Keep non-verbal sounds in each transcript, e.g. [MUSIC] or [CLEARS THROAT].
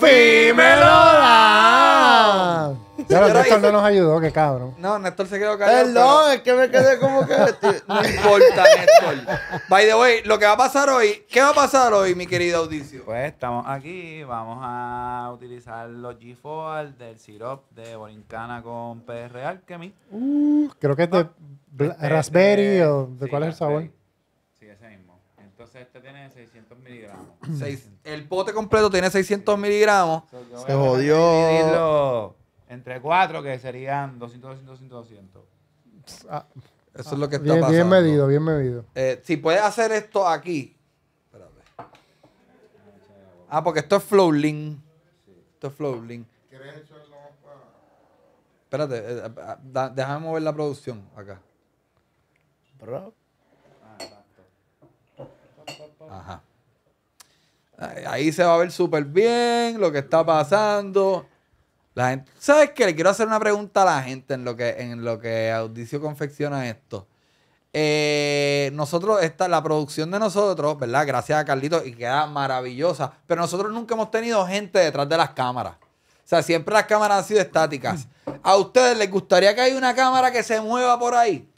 ¡Pimerola! Ya, Néstor no nos ayudó, qué cabrón. No, Néstor se quedó callado. Perdón, es que me quedé como que. [LAUGHS] No importa, Néstor. By the way, lo que va a pasar hoy, ¿qué va a pasar hoy, mi querido Audicio? Pues estamos aquí, vamos a utilizar los G4 del sirop de Borincana con PR Alchemy. Uh, creo que es de ah, Raspberry o de cuál es el sabor este tiene 600 miligramos. [CLEARS THROAT] el pote completo tiene 600 miligramos. Se jodió. Entre cuatro que serían 200, 200, 200. 200. Eso es lo que ah, está bien, pasando. Bien medido, bien medido. Eh, si puedes hacer esto aquí. Espérate. Ah, porque esto es Flowling. Esto es Flowling. Espérate, eh, eh, ah, déjame mover la producción acá. Bro. Ajá. Ahí se va a ver súper bien lo que está pasando. La gente, ¿Sabes qué? Le quiero hacer una pregunta a la gente en lo que, en lo que Audicio confecciona esto. Eh, nosotros, esta, la producción de nosotros, ¿verdad? Gracias a Carlitos y queda maravillosa. Pero nosotros nunca hemos tenido gente detrás de las cámaras. O sea, siempre las cámaras han sido estáticas. ¿A ustedes les gustaría que haya una cámara que se mueva por ahí?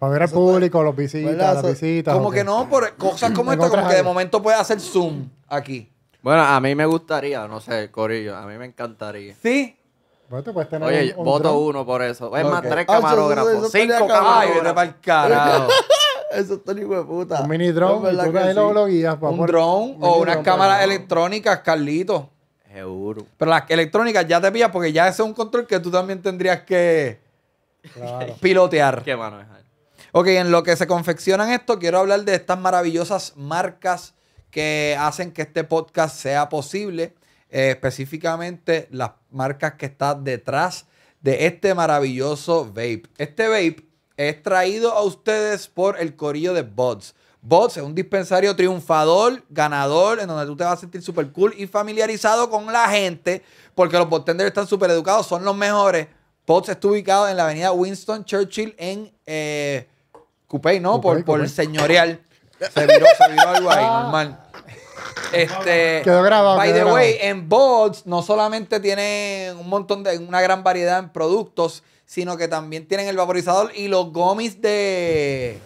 Para ver al público, los visitas, las visitas. Como que no, por cosas como esta, como que de momento puede hacer zoom aquí. Bueno, a mí me gustaría, no sé, Corillo, a mí me encantaría. ¿Sí? Oye, voto uno por eso. Es más, tres ah, camarógrafos, cinco camarógrafos. Ay, para el carajo. [LAUGHS] Eso es ni de puta. Un mini drone, Un drone o unas cámaras electrónicas, Carlito. Seguro. Pero las electrónicas ya te pillas porque ya ese es un control que tú también tendrías que pilotear. [LAUGHS] Qué mano es Ok, en lo que se confeccionan esto, quiero hablar de estas maravillosas marcas que hacen que este podcast sea posible. Eh, específicamente las marcas que están detrás de este maravilloso vape. Este vape es traído a ustedes por el corillo de Bots. Bots es un dispensario triunfador, ganador, en donde tú te vas a sentir súper cool y familiarizado con la gente, porque los botenders están súper educados, son los mejores. Bots está ubicado en la avenida Winston Churchill en eh, Coupé, ¿no? por, el señorial. Se viró, se algo ahí, ah. normal. Este, quedó grabado. By the way, en Bots no solamente tienen un montón de, una gran variedad en productos, sino que también tienen el vaporizador y los gomis de.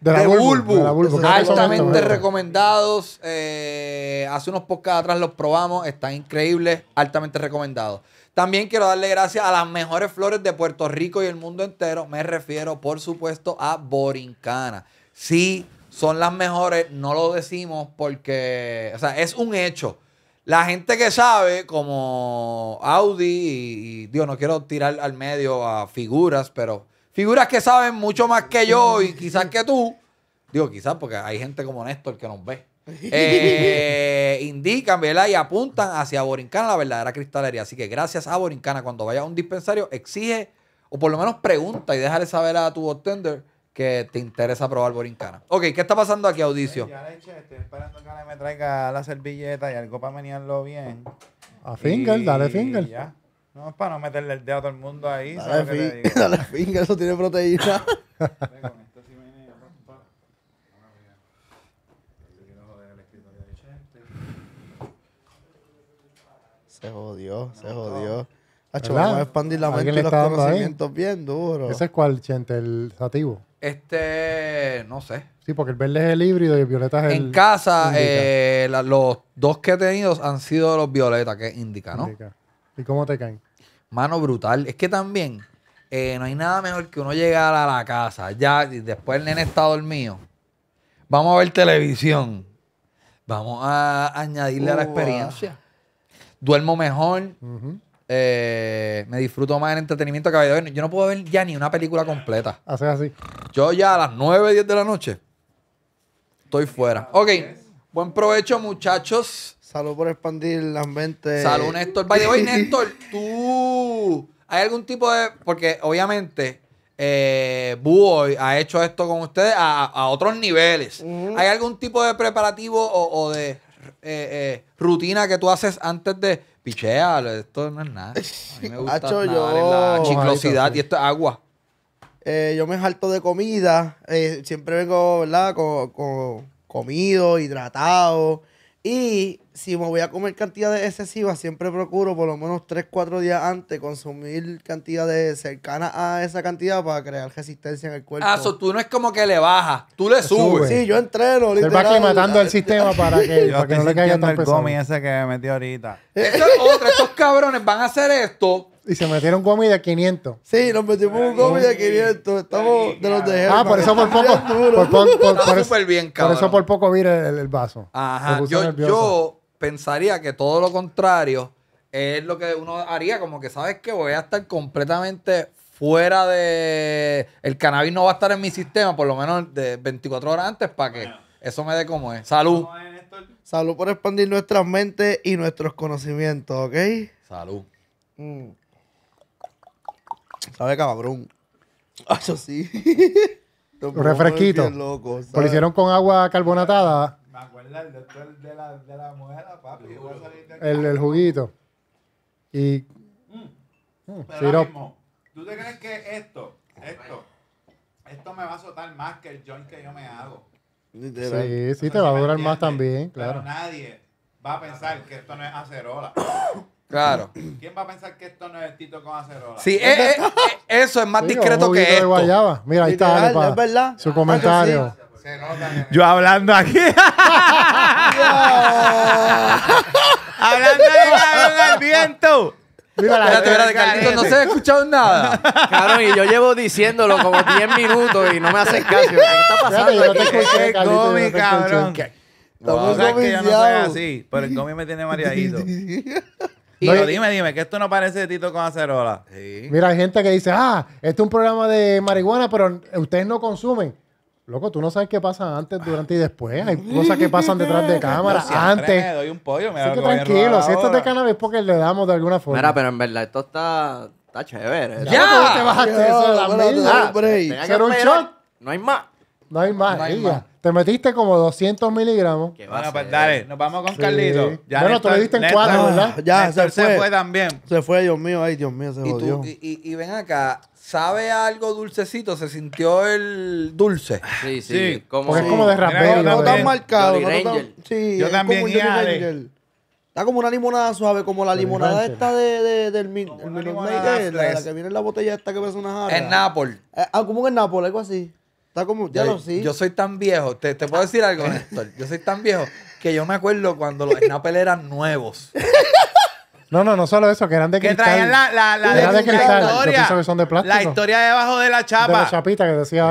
De, la Bulbu, altamente recomendados. Eh, hace unos podcasts atrás los probamos, están increíbles, altamente recomendados. También quiero darle gracias a las mejores flores de Puerto Rico y el mundo entero. Me refiero, por supuesto, a Borincana. Sí, son las mejores, no lo decimos porque, o sea, es un hecho. La gente que sabe, como Audi, y, Dios, no quiero tirar al medio a figuras, pero figuras que saben mucho más que yo y quizás que tú. Digo, quizás porque hay gente como Néstor que nos ve. Eh, indican, ¿verdad? Y apuntan hacia Borincana, la verdadera cristalería. Así que gracias a Borincana, cuando vaya a un dispensario, exige o por lo menos pregunta y déjale saber a tu bartender que te interesa probar Borincana. Ok, ¿qué está pasando aquí, Audicio? ya le estoy esperando que me traiga la servilleta y algo para menearlo bien. A finger, dale finger. Ya. No, es para no meterle el dedo a todo el mundo ahí. Dale, digo [LAUGHS] dale finger, eso tiene proteína. Se jodió, se jodió. Hacho, vamos a expandir la mente y los conocimientos bien duro. ¿Ese es cuál, Chente? ¿El sativo? Este, no sé. Sí, porque el verde es el híbrido y el violeta es en el. En casa, eh, los dos que he tenido han sido los violetas, que indica, ¿no? ¿Y cómo te caen? Mano, brutal. Es que también eh, no hay nada mejor que uno llegar a la casa. Ya, después el nene está dormido. Vamos a ver televisión. Vamos a añadirle a la experiencia duermo mejor, eh, me disfruto más el entretenimiento que ver. Yo no puedo ver ya ni una película completa. es así. Yo ya a las 9, 10 de la noche estoy fuera. Ok, buen provecho muchachos. Salud por expandir las mentes. Salud Néstor. the hoy [LAUGHS] Néstor, tú... ¿Hay algún tipo de...? Porque obviamente eh, ha hecho esto con ustedes a, otros niveles. ¿Hay algún tipo de preparativo o de eh, eh, rutina que tú haces antes de pichear, esto no es nada. A mí me [LAUGHS] gusta la chiclosidad y esto es agua. Eh, yo me salto de comida, eh, siempre vengo, ¿verdad? Con, con comido, hidratado. Y si me voy a comer cantidades excesivas, siempre procuro por lo menos 3, 4 días antes consumir cantidades cercanas a esa cantidad para crear resistencia en el cuerpo. Ah, tú no es como que le bajas, tú le subes. Sí, yo entreno. Él va aclimatando el sistema para que, no le caiga el pesado. ese que me metió ahorita. estos cabrones van a hacer esto y se metieron comida de 500. Sí, nos metimos un gomi de 500. Estamos de los de Ah, por eso por poco. por, por, eso, por eso por poco mire el, vaso. Ajá. Yo, pensaría que todo lo contrario es lo que uno haría. Como que sabes que voy a estar completamente fuera de. El cannabis no va a estar en mi sistema, por lo menos de 24 horas antes, para que eso me dé como es. Salud. Salud por expandir nuestras mentes y nuestros conocimientos, ¿ok? Salud. Mm. Sabe cabrón. Eso sí. Un [LAUGHS] refresquito. Lo hicieron con agua carbonatada. Me acuerdo el doctor de la, de la muela, papi. del el, juguito. Y. Mm. Mm, Pero ¿Tú te crees que esto, esto, esto me va a azotar más que el joint que yo me hago? Sí, sí, te va a durar más también, claro. Pero nadie va a pensar que esto no es acerola. Claro. [CLEARS THROAT] ¿Quién va a pensar que esto no es Tito con acerola? Sí, eh, eh, eh, eso es más discreto que esto. Mira, ahí está su comentario. Ah, yo hablando aquí. [LAUGHS] hablando el viento. Mira, la espérate, espérate, Carlitos, no se ha escuchado nada. Claro y yo llevo diciéndolo como 10 minutos y no me haces caso. ¿Qué está pasando? Yo no te escuché, Carlitos, no cabrón. Estamos wow, que ya no soy así, pero el gomi [LAUGHS] me tiene mareadito. [LAUGHS] dime, dime, que esto no parece Tito con Acerola. Mira, hay gente que dice, ah, este es un programa de marihuana, pero ustedes no consumen. Loco, tú no sabes qué pasa antes, durante y después. Hay cosas que pasan detrás de [LAUGHS] cámara. antes. Me doy un pollo, me Así que tranquilo, si esto es de cannabis, porque le damos de alguna forma. Mira, pero en verdad, esto está, chévere. ¿Ya? te vas a eso? un No hay más. No hay más. Te metiste como 200 miligramos. Que a Bueno, pues dale, nos vamos con Sí. Carlito. Bueno, tú le diste en cuatro, ¿verdad? Ah, ya, se fue. se fue también. Se fue, Dios mío, ay, Dios mío, se Y, jodió. y, ven acá, ¿sabe algo dulcecito? ¿Se sintió el dulce? Sí, sí. Como, Porque es como de rapero. No ¿eh? tan marcado, no sí, Yo también, como un Está como una limonada suave, como la limonada esta de, de- del la, que viene en la botella esta que parece una jarra. En Nápoles. Eh, ah, como en Nápoles, algo así. Yo soy tan viejo, te, te puedo decir algo, [LAUGHS] Néstor. Yo soy tan viejo que yo me acuerdo cuando los Snapple eran nuevos. No, no, no solo eso, que eran de que cristal. Que traían la, la, la, de, cristal. historia. que son de plástico. La historia debajo de la chapa.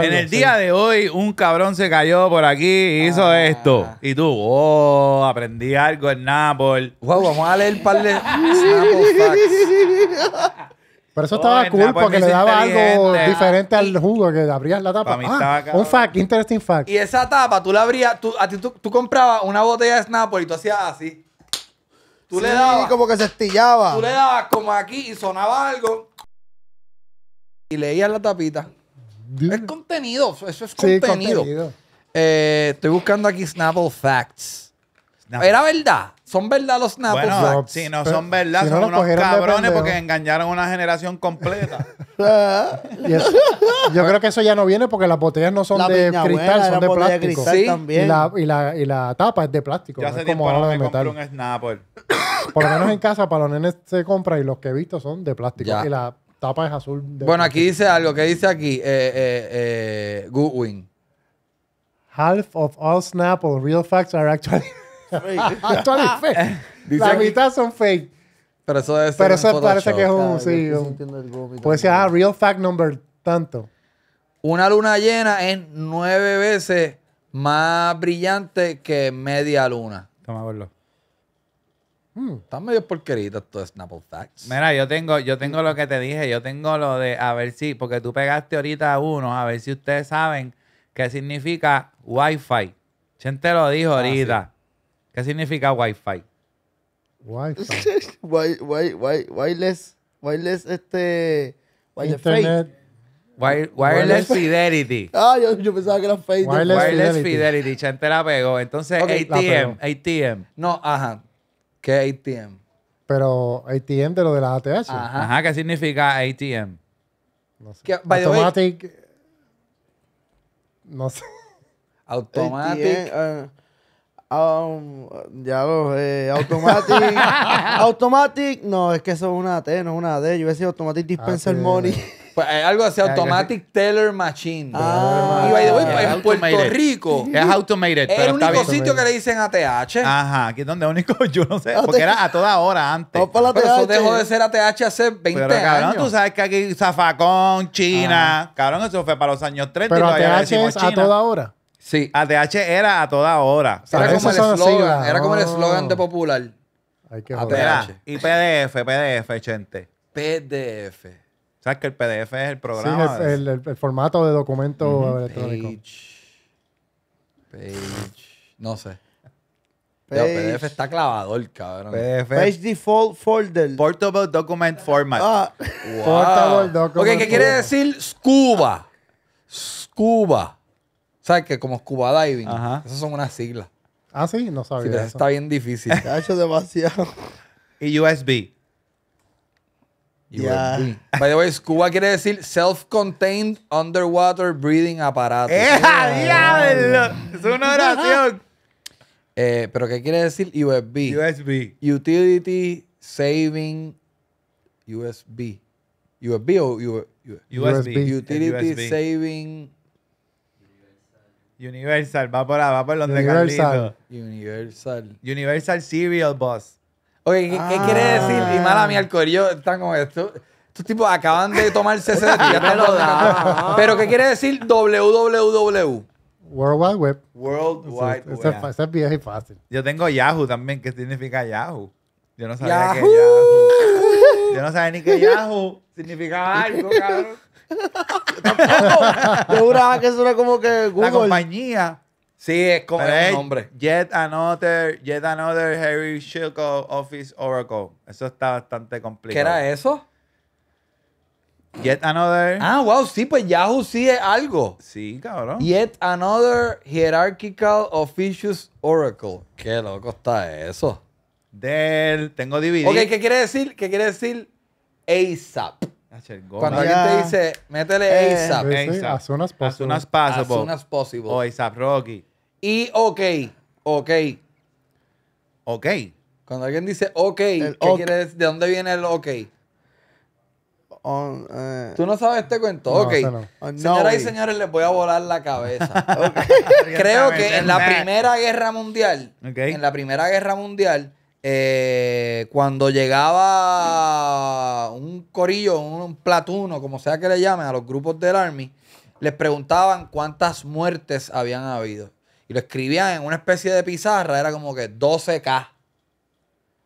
En el día de hoy, un cabrón se cayó por aquí y hizo ah. esto. Y tú, oh, aprendí algo en Napol. Wow, vamos a leer el par de Snapple facts. [LAUGHS] Por eso oh, estaba cool pues, porque le daba algo diferente al jugo que abrías la tapa. Ah, un fact, interesting fact. Y esa tapa, tú la abrías, tú, a ti, tú, comprabas una botella de Snapple y tú hacías así. Tú sí, le dabas. como que se estillaba. Tú le dabas como aquí y sonaba algo. Y leías la tapita. Es contenido, eso es contenido. Eh, estoy buscando aquí Snapple Facts. Era verdad. ¿Son verdad los Snapple bueno, Si no son verdad, son unos cabrones porque engañaron a una generación completa. [LAUGHS] Ah, yo creo que eso ya no viene porque las botellas no son de cristal, son de plástico. y, la, y, la, y, la, tapa es de plástico. Ya hace como no un Snapple. Por lo menos en casa para los nenes se compra y los que he visto son de plástico. Y la tapa es azul. De bueno, aquí dice algo. ¿Qué dice aquí? Eh, eh, eh Goodwin. Half of all Snapple real facts are actually... [LAUGHS] La mitad son fake. Pero eso parece que es un. sí, puede ser, ah, real fact number tanto. Una luna llena es nueve veces más brillante que media luna. Toma, verlo. Hmm. Están medio porqueritos estos Snapple Facts. Mira, yo tengo, yo tengo lo que te dije, yo tengo lo de a ver si, porque tú pegaste ahorita uno, a ver si ustedes saben qué significa Wi-Fi. te lo dijo ah, ahorita. ¿Qué significa Wi-Fi? Wi-Fi. [LAUGHS] Wi- wi- wireless, wireless, este, wireless Internet. wireless Fidelity. [LAUGHS] Ah, yo, yo pensaba que era fake. Wireless- Fidelity. Fidelity. Chante la pegó. Entonces, ATM, ATM. No, ajá. ¿Qué ATM? Pero ATM de lo de la ATH. Ajá. ¿qué significa ATM? No sé. Automatic. No sé. Automatic. Um, ya lo eh, Automatic. [LAUGHS] automatic. No, es que eso es una T, no es una D. Yo decir Automatic Dispenser ah, Money. [LAUGHS] Pues, algo así, Automatic Teller Machine. Ah, y pues, en Puerto Rico. Es automated. Es el único sitio que le dicen ATH. Ajá, aquí es donde único, [LAUGHS] yo no sé. Porque era a toda hora antes. No pero eso dejó de ser ATH hace 20 pero, cabrón, años. tú sabes que aquí Zafacón, China. Cabrón, eso fue para los años 30 pero y ATH es a toda hora. Sí, ATH era a toda hora. Era como, el slogan, era como el eslogan de Popular. Hay que ATH. Y PDF, PDF, gente. PDF. ¿Sabes que el PDF es el programa? Sí, el, el, formato de documento electrónico. Page. Page. No sé. Page. PDF está clavado, cabrón. PDF. Page Default Folder. Portable Document Format. Ah. Wow. Portable Document Ok, ¿qué quiere decir Scuba? Scuba. ¿Sabes que Como scuba diving. Esas son unas siglas. Ah, sí, no sabía. eso. está bien difícil. Te ha hecho demasiado. Y USB. USB. By the way, scuba quiere decir self-contained underwater breathing apparatus. ¡Eja, ¡Eh, diablo! Es una oración. [LAUGHS] Eh, ¿Pero qué quiere decir USB? USB. Utility Saving USB. USB o USB? Utility Saving Universal, va por, va por donde Universal. Universal. Universal Serial Boss. Oye, ¿qué, quiere ah. decir? Y mala mi el corillo están con esto. Estos tipos acaban de tomar CC de ya Pero ¿qué quiere decir www? World Wide Web. World Wide Web. Esa, es bien fácil. Yo tengo Yahoo también. ¿Qué significa Yahoo? Yo no sabía Yahoo. que Yahoo. Yo no sabía ni que Yahoo significaba algo, cabrón. [LAUGHS] juraba que eso era como que Google. La compañía. Sí, es como el nombre. Yet another, yet another Harry Shilko Office Oracle. Eso está bastante complicado. ¿Qué era eso? Yet another. Ah, wow, sí, pues Yahoo sí es algo. Sí, cabrón. Yet another hierarchical officious oracle. Qué loco está eso. Del, tengo dividido. Ok, ¿qué quiere decir? ¿Qué quiere decir ASAP? Cuando alguien te dice, métele eh. ASAP. ASAP. As soon as possible. As soon as, possible. O ASAP Rocky. Y ok, ok. Ok. Cuando alguien dice ok, okay. ¿De dónde viene el ok? Eh. Tú no sabes este cuento. ok. Señoras y señores, les voy a volar la cabeza. [LAUGHS] Creo que en la Primera Guerra Mundial, en la Primera Guerra Mundial, eh, cuando llegaba un corillo, un platuno, como sea que le llamen, a los grupos del Army, les preguntaban cuántas muertes habían habido. Y lo escribían en una especie de pizarra, era como que 12K.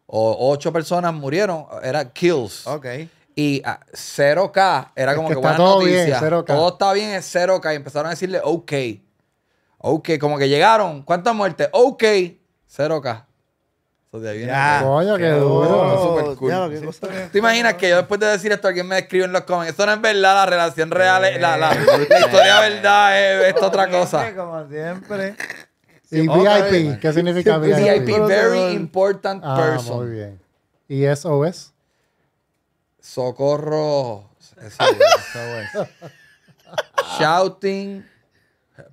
O 8 personas murieron, era kills. Ok. Y 0K ah, era como que, buena noticia. Todo está bien, es 0K. Y empezaron a decirle, ok. Ok, como que llegaron. ¿Cuántas muertes? Ok, 0K coño, qué, duro. Super cool. ¿Te imaginas que yo después de decir esto alguien me escribe en los comments? Eso no es verdad, la relación real, la, la, eh. historia de verdad es, otra cosa. Como siempre. Y VIP, ¿qué significa VIP? VIP, very important ah, person. Muy bien. ¿Y SOS? Socorro. SOS. [LAUGHS] Shouting.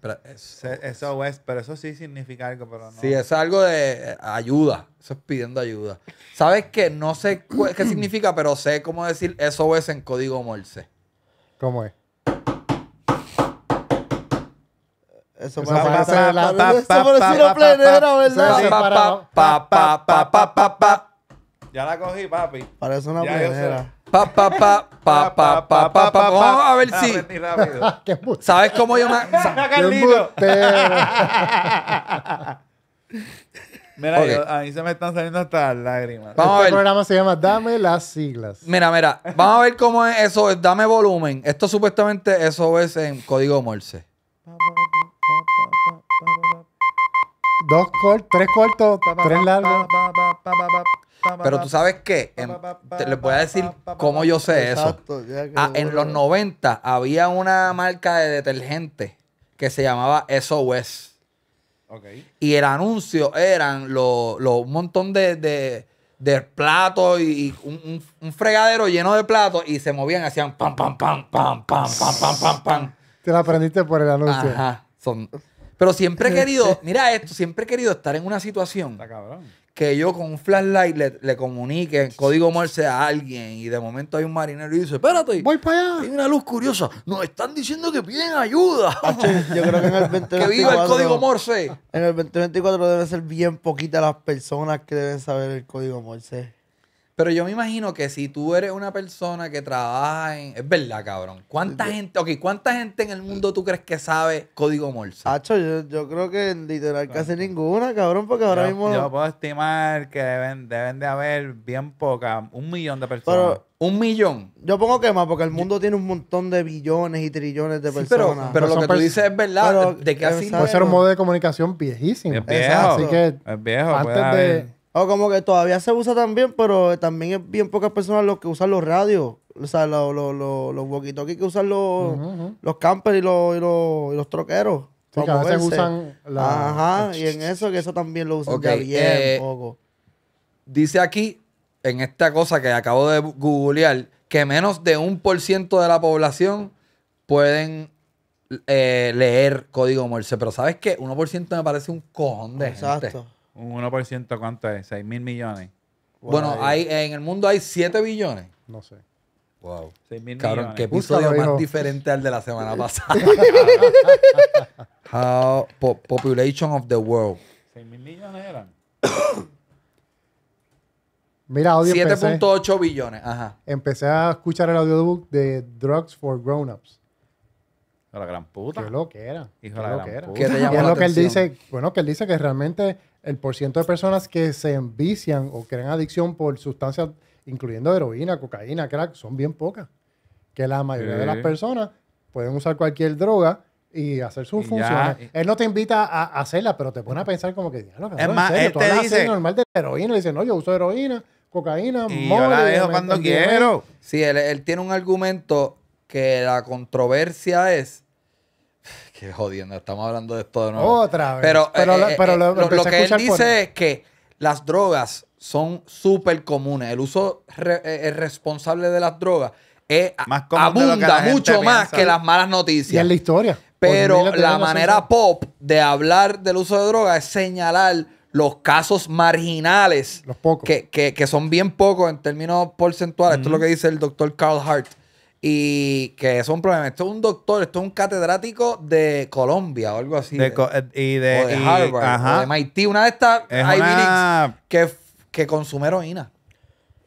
Pero, es, pero eso sí significa algo, pero no. Sí, es algo de ayuda. Eso es pidiendo ayuda. ¿Sabes qué? No sé qué significa, pero sé cómo decir eso es en código Morse. ¿Cómo es? Eso parece la... ¿verdad? Ya la cogí, papi. Parece una plenera. Pa, Vamos a ver si. [LAUGHS] ¿Sabes cómo yo me.? [LAUGHS] Mira, a mí se me están saliendo hasta las lágrimas. Este programa se llama Dame las siglas. Mira, mira. Vamos a ver cómo es eso. Dame volumen. Esto supuestamente eso es en código Morse. Dos cortos, tres cortos, tres largos. Pero tú sabes qué, les voy a decir cómo yo sé eso. Ah, en los 90 había una marca de detergente que se llamaba SOS. Y el anuncio eran un montón de, de, platos y, un, fregadero lleno de platos y se movían, hacían pam, pam, pam, pam, pam, pam, pam, pam, pam. Te la aprendiste por el anuncio. Ajá. Son, pero siempre he [LAUGHS] querido, mira esto, siempre he querido estar en una situación que yo con un flashlight le, le comunique en código morse a alguien y de momento hay un marinero y dice, espérate, voy para allá. Hay una luz curiosa, nos están diciendo que piden ayuda. [LAUGHS] yo creo que en el 2024... [LAUGHS] que viva el código morse. En el 2024 deben ser bien poquitas las personas que deben saber el código morse. Pero yo me imagino que si tú eres una persona que trabaja en. Es verdad, cabrón. ¿Cuánta gente, ok, cuánta gente en el mundo tú crees que sabe código Morse? Hacho, yo, yo, creo que en literal casi ninguna, cabrón, porque ahora mismo. Yo puedo estimar que deben, de haber bien poca un millón de personas. un millón. Yo pongo que más, porque el mundo tiene un montón de billones y trillones de personas. pero, pero, lo que tú dices es verdad. de que así. Puede ser un modo de comunicación viejísimo. Es viejo. Así que. Antes de. O como que todavía se usa también, pero también es bien pocas personas los que usan los radios. O sea, los, los, walkie que usan los, campers y los, troqueros. se usan Ajá, y en eso, que eso también lo usan bien eh, poco. Dice aquí, en esta cosa que acabo de googlear, que menos de un por ciento de la población pueden eh, leer código Morse. Pero ¿sabes qué? ciento me parece un cojón de Exacto. Un 1% cuánto es, 6 mil millones. Bueno, en el mundo hay 7 billones. No sé. Wow. 6 mil Cabrón, millones. qué episodio más diferente al de la semana [LAUGHS] pasada. How, population of the world. 6 mil millones eran. [COUGHS] Mira, audio 7.8 billones, ajá. Empecé a escuchar el audiobook de Drugs for Grown-Ups. La gran puta. Qué es lo que era. Hijo de la gran puta. ¿Qué es lo que él dice, bueno, que él dice que realmente el porcentaje de personas que se envician o crean adicción por sustancias, incluyendo heroína, cocaína, crack, son bien pocas. Que la mayoría de las personas pueden usar cualquier droga y hacer su función Él no te invita a hacerla, pero te pone a pensar como que, no, es dice, normal de heroína. Le dice, no, yo uso heroína, cocaína, y la dejo cuando quiero. Sí, él tiene un argumento que la controversia es Qué jodiendo, estamos hablando de esto de nuevo. Otra vez. Pero, lo, eh, eh, eh, que él dice es que las drogas son súper comunes. El uso irresponsable responsable de las drogas abunda mucho más que las malas noticias. Y es la historia. Pero la manera pop de hablar del uso de drogas es señalar los casos marginales. Los pocos. Que, son bien pocos en términos porcentuales. Esto es lo que dice el doctor Carl Hart y que es un problema. Esto es un doctor, esto es un catedrático de Colombia o algo así. Eh, y de, Harvard, de MIT, una de estas es que, consume heroína.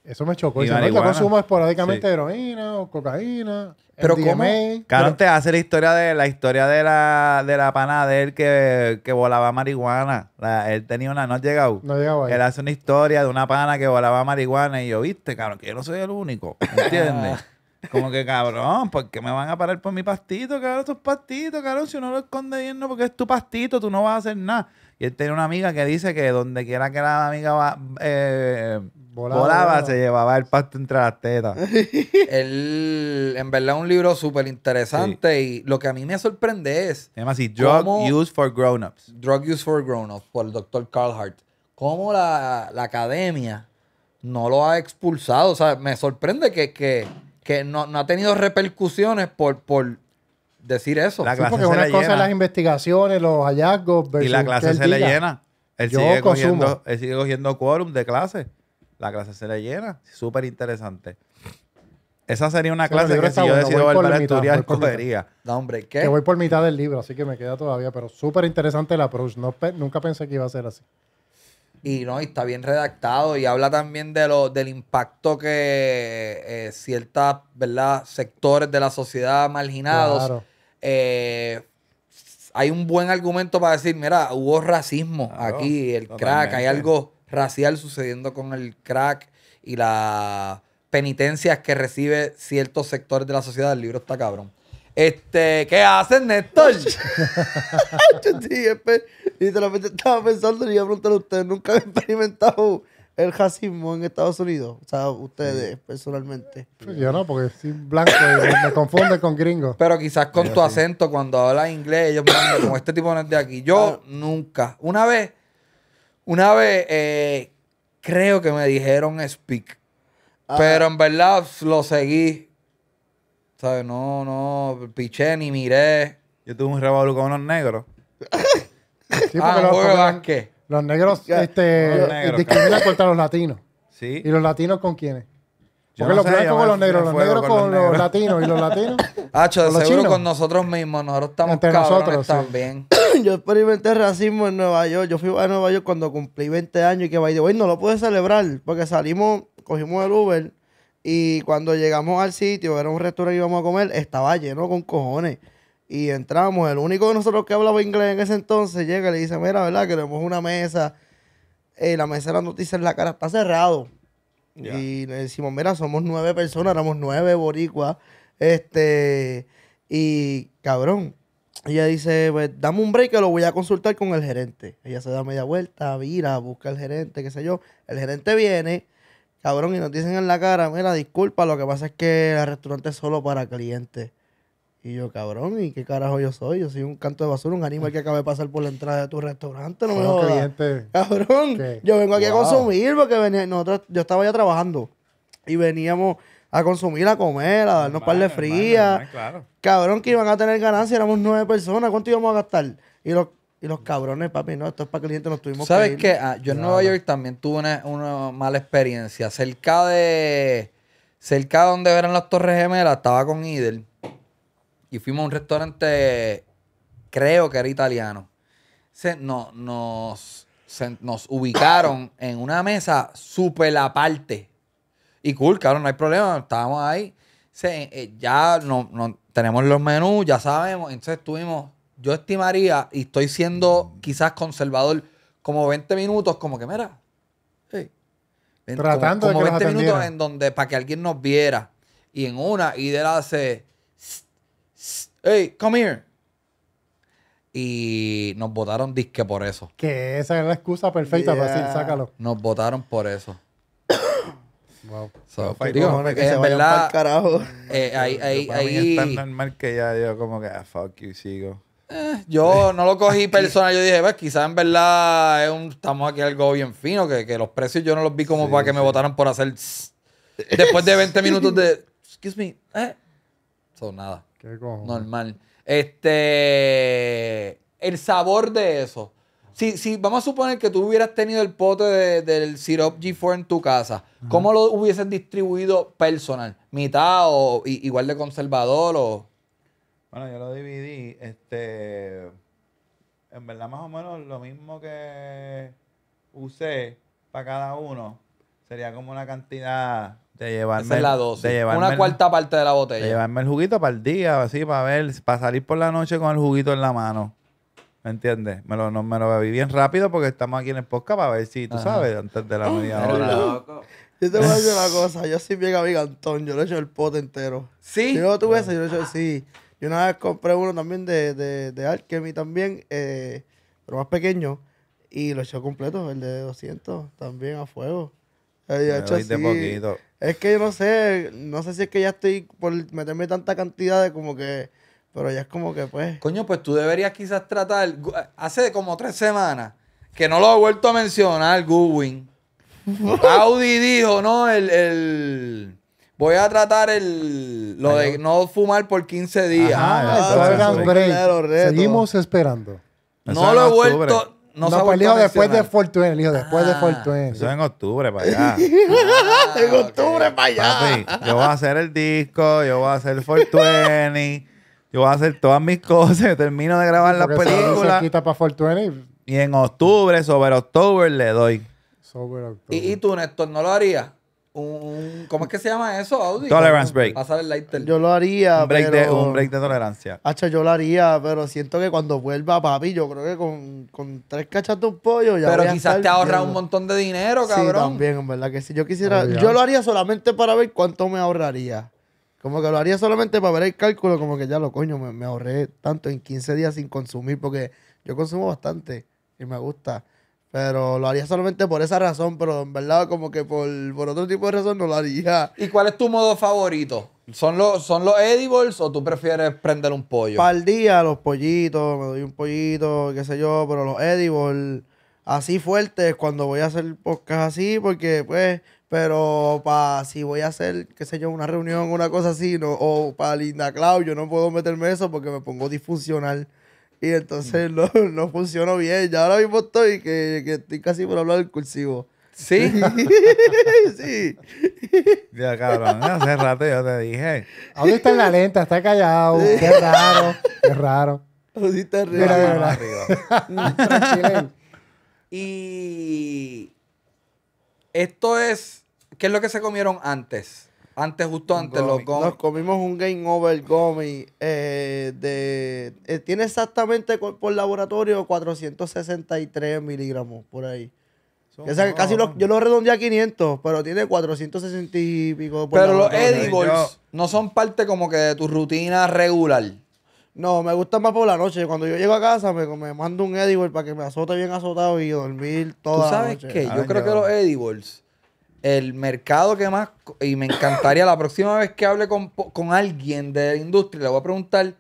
Eso me chocó. Y no, consumo esporádicamente heroína o cocaína. Pero cómo, claro, te hace la historia de la historia de la de la pana de él que, volaba marihuana. él tenía una, no ha llegado. No Él hace una historia de una pana que volaba marihuana y yo, viste, claro que yo no soy el único. ¿Entiendes? [LAUGHS] Como que, cabrón, ¿por qué me van a parar por mi pastito? Cabrón, estos pastitos, cabrón. Si uno lo esconde bien, porque es tu pastito, tú no vas a hacer nada. Y él tiene una amiga que dice que donde quiera que la amiga va, eh, volaba, se llevaba el pasto entre las tetas. [LAUGHS] él, en verdad, un libro súper interesante. Y lo que a mí me sorprende es. Se llama Drug Use for Grown-Ups. Drug Use for Grown-Ups, por el doctor Carl Hart. Cómo la, academia no lo ha expulsado. O sea, me sorprende que que no, ha tenido repercusiones por, por decir eso. porque una cosa es las investigaciones, los hallazgos. y la clase se le llena. Él sigue, cogiendo, él sigue quórum de clase. La clase se le llena. Súper interesante. Esa sería una clase que si yo decido volver a estudiar, No, hombre, Que voy por mitad del libro, así que me queda todavía, pero súper interesante la approach. nunca pensé que iba a ser así. Y no, está bien redactado y habla también de lo, del impacto que eh, ciertos Sectores de la sociedad marginados. Eh, hay un buen argumento para decir, mira, hubo racismo aquí, el crack, hay algo racial sucediendo con el crack y las penitencias que recibe ciertos sectores de la sociedad. El libro está cabrón. Este, ¿qué hacen, Néstor? [LAUGHS] yo literalmente estaba pensando y yo a a ustedes, ¿nunca han experimentado el racismo en Estados Unidos? O sea, ustedes personalmente. Pues yo no, porque soy blanco y me confunde con gringo. Pero quizás con tu acento, cuando hablas inglés, ellos me como este tipo de aquí. Yo ah. nunca. Una vez, una vez, eh, creo que me dijeron speak. Ah. Pero en verdad lo seguí ¿Sabes? No, no, piché ni miré. Yo tuve un revolú con unos negros. Sí, ah, los, negros este, los negros, discriminan contra los latinos. Sí. ¿Y los latinos con quiénes? Porque los con los negros, los negros con, los, latinos y los latinos. de [LAUGHS] seguro con nosotros mismos, nosotros estamos Entre nosotros, también. [LAUGHS] [LAUGHS] Yo experimenté racismo en Nueva York. Yo fui a Nueva York cuando cumplí 20 años y que vaya, no lo pude celebrar porque salimos, cogimos el Uber y cuando llegamos al sitio, era un restaurante que íbamos a comer, estaba lleno con cojones. Y entramos, el único de nosotros que hablaba inglés en ese entonces llega y le dice, mira, ¿verdad? Queremos una mesa. Eh, la mesa era noticia en la cara, está cerrado. Y le decimos, mira, somos nueve personas, éramos nueve boricuas. Este, y cabrón, ella dice, pues, dame un break que lo voy a consultar con el gerente. Ella se da media vuelta, vira, busca al gerente, qué sé yo. El gerente viene Cabrón, y nos dicen en la cara, mira, disculpa, lo que pasa es que el restaurante es solo para clientes. Y yo, cabrón, ¿y qué carajo yo soy? Yo soy un canto de basura, un animal que acaba de pasar por la entrada de tu restaurante, no me Cabrón, yo vengo aquí a consumir porque venía, nosotros, yo estaba ya trabajando y veníamos a consumir, a comer, a darnos par de frías. Cabrón, que iban a tener ganancia, éramos nueve personas, ¿cuánto íbamos a gastar? Y los y los cabrones, papi, no, esto es para clientes, nos tuvimos ¿Sabes qué? Ah, yo en Nueva York también tuve una, mala experiencia. Cerca de. Cerca de donde eran las Torres Gemelas, estaba con Idel. Y fuimos a un restaurante, creo que era italiano. Se, no, nos, nos ubicaron en una mesa súper aparte. Y cool, cabrón, no hay problema, estábamos ahí. Eh, ya no, tenemos los menús, ya sabemos. Entonces estuvimos yo estimaría, y estoy siendo mm. quizás conservador, como 20 minutos, como que, mira, hey, Tratando como, como de 20 minutos en donde para que alguien nos viera. Y en una, y de la hace, hey, come here. Y nos votaron disque por eso. Que esa es la excusa perfecta yeah. para decir, sácalo. Nos votaron por eso. [COUGHS] Wow. So, no, pues, verdad, carajo. Eh, ahí, ahí, ahí, es tan normal que ya yo como que, ah, fuck you, sigo. Eh, yo no lo cogí personal. Yo dije, pues quizás en verdad un, estamos aquí algo bien fino, que, que, los precios yo no los vi como para que me votaran por hacer... Después de 20 minutos de... Excuse me. Eh. So, nada. Qué Normal. Este... El sabor de eso. Si, si, vamos a suponer que tú hubieras tenido el pote del Syrup G4 en tu casa, ¿cómo lo hubieses distribuido personal? ¿Mitad o igual de conservador o...? Bueno, yo lo dividí, este, en verdad más o menos lo mismo que usé para cada uno. Sería como una cantidad de llevarme. la De llevarme una cuarta parte de la botella. De llevarme el juguito para el día, así, para ver, para salir por la noche con el juguito en la mano. ¿Me entiendes? Me lo, no, me lo bebí bien rápido porque estamos aquí en el podcast para ver si, tú sabes, antes de la media hora. Yo te voy a decir una cosa, yo soy bien amigo Antonio, yo le echo el pote entero. ¿Sí? Si lo tuve ese, yo le echo, sí. Yo una vez compré uno también de, de, de Alchemy también, eh, pero más pequeño. Y lo echó completo, el de 200, también a fuego. Eh, es que yo no sé, no sé si es que ya estoy por meterme tanta cantidad de como que... Pero ya es como que pues... Coño, pues tú deberías quizás tratar... Hace como tres semanas que no lo he vuelto a mencionar, Goodwin. [LAUGHS] Audi dijo, no, el Voy a tratar el, lo de no fumar por 15 días. ah, break. Seguimos esperando. no lo he vuelto. No, no pues el después de Fortune, el después de ah. Fortune. Eso en octubre para allá. [LAUGHS] Ah, en octubre para allá. yo voy a hacer el disco, yo voy a hacer Fortune, yo voy a hacer todas mis cosas, [LAUGHS] termino de grabar la película. para Y en octubre, sobre octubre, le doy. Sobre octubre. ¿Y tú, Néstor, no lo harías? un, ¿Cómo es que se llama eso, Tolerance break. Pasar el lighter. Yo lo haría. Un break, de, un break de tolerancia. Hacha, yo lo haría, pero siento que cuando vuelva, papi, yo creo que con, tres cachas de un pollo ya. Pero quizás te ahorra un montón de dinero, cabrón. Sí, también, en verdad que si yo quisiera. Oh, yo lo haría solamente para ver cuánto me ahorraría. Como que lo haría solamente para ver el cálculo, como que ya lo coño, me, me ahorré tanto en 15 días sin consumir, porque yo consumo bastante y me gusta. Pero lo haría solamente por esa razón, pero en verdad como que por, otro tipo de razón no lo haría. ¿Y cuál es tu modo favorito? ¿Son los, ¿Son los edibles o tú prefieres prender un pollo? Para el día, los pollitos, me doy un pollito, qué sé yo, pero los edibles así fuertes cuando voy a hacer podcast así, porque pues, pero para si voy a hacer, qué sé yo, una reunión, una cosa así, no, o para Linda Clau, yo no puedo meterme eso porque me pongo disfuncional. Y entonces no, no funcionó bien. Ya ahora mismo estoy que, que estoy casi por hablar del cursivo. Sí. [LAUGHS] sí. Ya, cabrón, hace rato yo te dije. Ahora está en la lenta, está callado. Qué raro, qué raro. está arriba. y esto es, ¿qué es lo que se comieron antes? Antes, justo antes, los Nos comimos un Game Over Gummy eh, de... Eh, tiene exactamente por laboratorio 463 miligramos por ahí. casi yo lo redondeé a 500, pero tiene 460 y pico. pero los edibles no son parte como que de tu rutina regular. No, me gustan más por la noche. Cuando yo llego a casa, me, mando un edible para que me azote bien azotado y dormir toda la noche. ¿Tú sabes qué? Yo creo que los edibles el mercado que más, y me encantaría la próxima vez que hable con, alguien de la industria, le voy a preguntar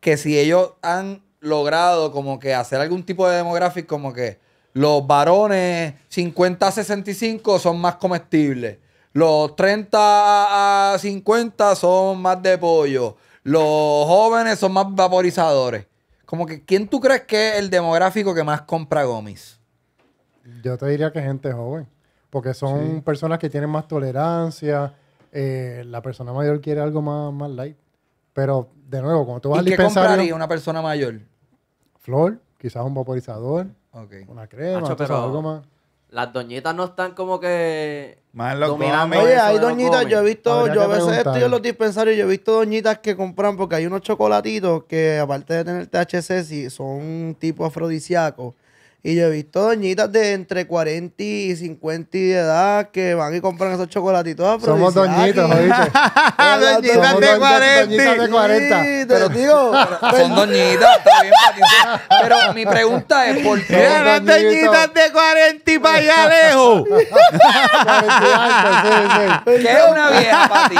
que si ellos han logrado como que hacer algún tipo de demográfico como que los varones 50 a 65 son más comestibles, los 30 a 50 son más de pollo, los jóvenes son más vaporizadores. Como que, ¿quién tú crees que es el demográfico que más compra gomis? Yo te diría que gente joven porque son personas que tienen más tolerancia, eh, la persona mayor quiere algo más, más light. Pero, de nuevo, cuando tú vas al dispensario... ¿Qué compraría una persona mayor? Flor, quizás un vaporizador, una crema, algo más. Las doñitas no están como que más Oye, hay doñitas, yo he visto, yo a veces estoy en los dispensarios, yo he visto doñitas que compran porque hay unos chocolatitos que aparte de tener THC, si son tipo afrodisiaco. Y yo he visto doñitas de entre 40 y 50 de edad que van y compran esos chocolatitos Somos doñitas, oíste. doñitas de 40. Doñitas de 40. pero digo, son doñitas, está bien, Pero mi pregunta es, ¿por qué las doñitas de 40 y para allá lejos? ¿Qué es una vieja, Pati?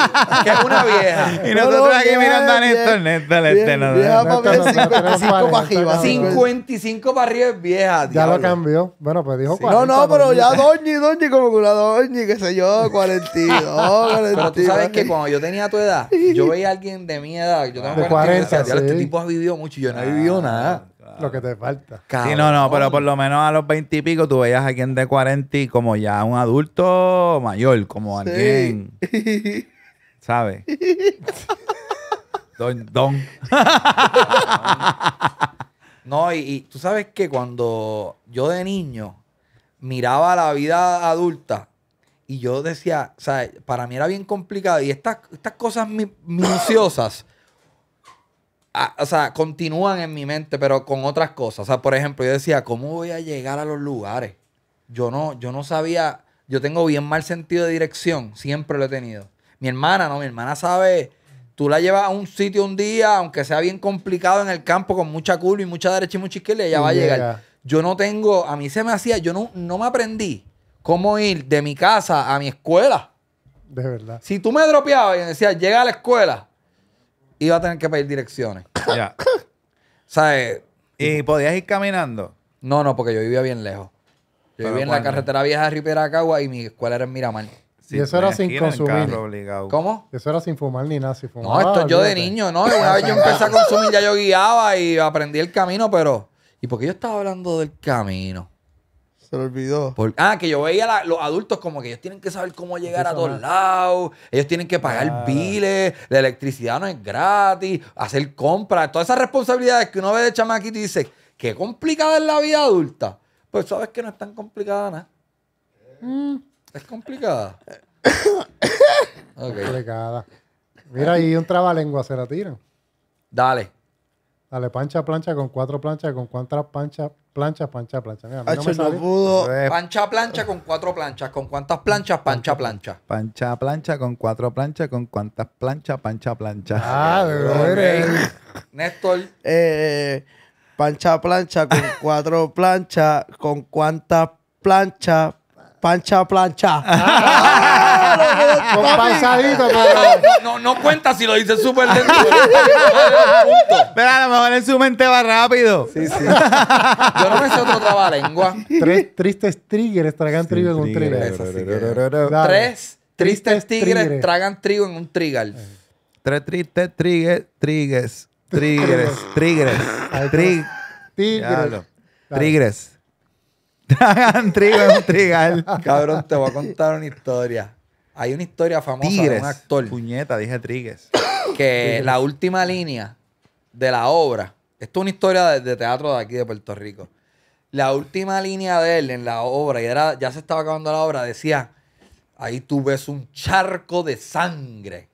¿Qué es una vieja? Y nosotros aquí mirando a Néstor, Néstor, Néstor. 55 para arriba. 55 para arriba es vieja. Ya lo cambió. Bueno, pues dijo No, no, pero ya Doñi, Doñi, como que una Doñi, qué sé yo, 42, 42. [LAUGHS] Pero tú sabes que cuando yo tenía tu edad, yo veía a alguien de mi edad, yo tengo de 40, este tipo ha vivido mucho, y yo no he vivido ah, nada. Lo que te falta. Sí, no, no, pero por lo menos a los 20 y pico tú veías a alguien de 40 y como ya un adulto mayor, como alguien. [LAUGHS] ¿Sabes? [LAUGHS] don, don. No, y, tú sabes que cuando yo de niño miraba la vida adulta y yo decía, o sea, para mí era bien complicado y estas, cosas minuciosas, [COUGHS] ah, o sea, continúan en mi mente, pero con otras cosas. O sea, por ejemplo, yo decía, ¿cómo voy a llegar a los lugares? Yo no, yo no sabía, yo tengo bien mal sentido de dirección, siempre lo he tenido. Mi hermana, no, mi hermana sabe Tú la llevas a un sitio un día, aunque sea bien complicado en el campo, con mucha curva y mucha derecha y mucha izquierda, ella va a llegar. Yo no tengo, a mí se me hacía, yo no, no me aprendí cómo ir de mi casa a mi escuela. De verdad. Si tú me dropeabas y me decías, llega a la escuela, iba a tener que pedir direcciones. Ya. ¿Sabes? [LAUGHS] Eh, ¿Y podías ir caminando? No, no, porque yo vivía bien lejos. Yo vivía en la carretera vieja de Riperacagua y mi escuela era en Miramar y eso era sin consumir. ¿Cómo? Eso era sin fumar ni nada. Si fumaba, no, esto yo de niño, ¿no? Una vez yo empecé a consumir, ya yo guiaba y aprendí el camino, pero. ¿Y por qué yo estaba hablando del camino? Se lo olvidó. ah, que yo veía a los adultos como que ellos tienen que saber cómo llegar a todos lados, ellos tienen que pagar biles, la electricidad no es gratis, hacer compras, todas esas responsabilidades que uno ve de chamaquito y dice, qué complicada es la vida adulta. Pues sabes que no es tan complicada nada. Mm. ¿Es complicada? Complicada. Mira, ahí un trabalengua se la tira. Dale. Dale, pancha, plancha con cuatro planchas, con cuántas planchas, plancha plancha, plancha. Mira, eh, Pancha plancha con cuatro planchas. ¿Con cuántas planchas? Pancha plancha. Pancha plancha con cuatro planchas, con cuántas planchas, pancha plancha. Ah, de Néstor, eh, pancha plancha con cuatro planchas, con cuántas planchas, pancha plancha. Ah. [LAUGHS] con no, no cuenta si lo dice súper lento. Pero [LAUGHS] a lo mejor en su mente va rápido. Sí, sí. Yo no me sé otro trabalengua. Tres tristes tigres tragan trigo en un trigger. Tres tristes tigres tragan trigo en un trigger. Tres tristes tigres, tigres, tigres, tigres, tigres. Tigres. Hagan Cabrón, te voy a contar una historia. Hay una historia famosa de un actor. Puñeta, dije Trigues. Que la última línea de la obra. Esto es una historia de, teatro de aquí de Puerto Rico. La última línea de él en la obra, y ya se estaba acabando la obra, decía: Ahí tú ves un charco de sangre.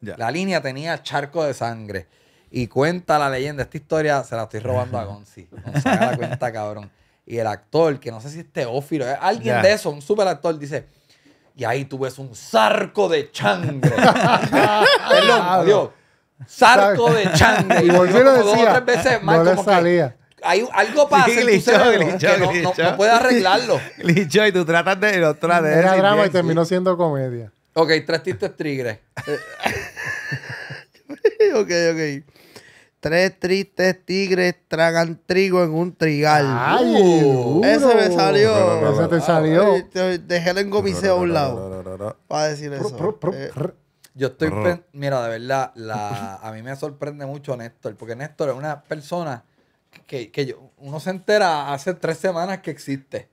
La línea tenía charco de sangre. Y cuenta la leyenda. Esta historia se la estoy robando a [LAUGHS] Gonzi. O la cuenta, cabrón. Y el actor, que no sé si es Teófilo, alguien de eso, un super actor, dice. Y ahí tú ves un zarco de changre. Perdón, Dios, Sarco de changre. [LAUGHS] [LAUGHS] Y volvió a decía. tres veces más. No como le salía. hay, algo pasa No, puedes arreglarlo. [LAUGHS] y tú tratas de... Lo de Era drama y terminó siendo comedia. Ok, tres títulos tigres. ok, ok. Tres tristes tigres tragan trigo en un trigal. ese me salió. Ese te salió. dejé el engomiseo a un lado. Para decir eso. Eh, yo estoy. Mira, de verdad, a mí me sorprende mucho Néstor, porque Néstor es una persona que, yo, uno se entera hace tres semanas que existe.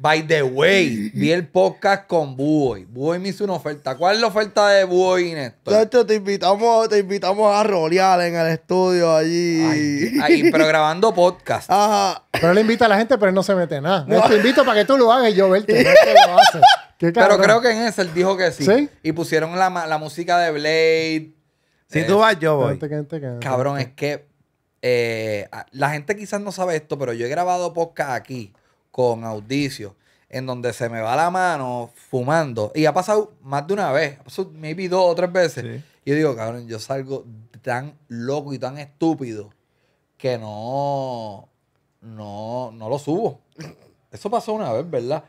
By the way, vi el podcast con Buoy. Buoy me hizo una oferta. ¿Cuál es la oferta de Buoy, Néstor? te invitamos, te invitamos a rolear en el estudio allí. pero grabando podcast. Ajá. Pero le invita a la gente, pero él no se mete nada. Te invito para que tú lo hagas y yo verte. [LAUGHS] Pero creo que en ese él dijo que sí. sí. Y pusieron la, música de Blade. Si tú vas, yo voy. Cabrón, es que eh, la gente quizás no sabe esto, pero yo he grabado podcast aquí con audicio, en donde se me va la mano fumando. Y ha pasado más de una vez, ha pasado maybe dos o tres veces. Y yo digo, cabrón, yo salgo tan loco y tan estúpido que no, no, no lo subo. Eso pasó una vez, ¿verdad?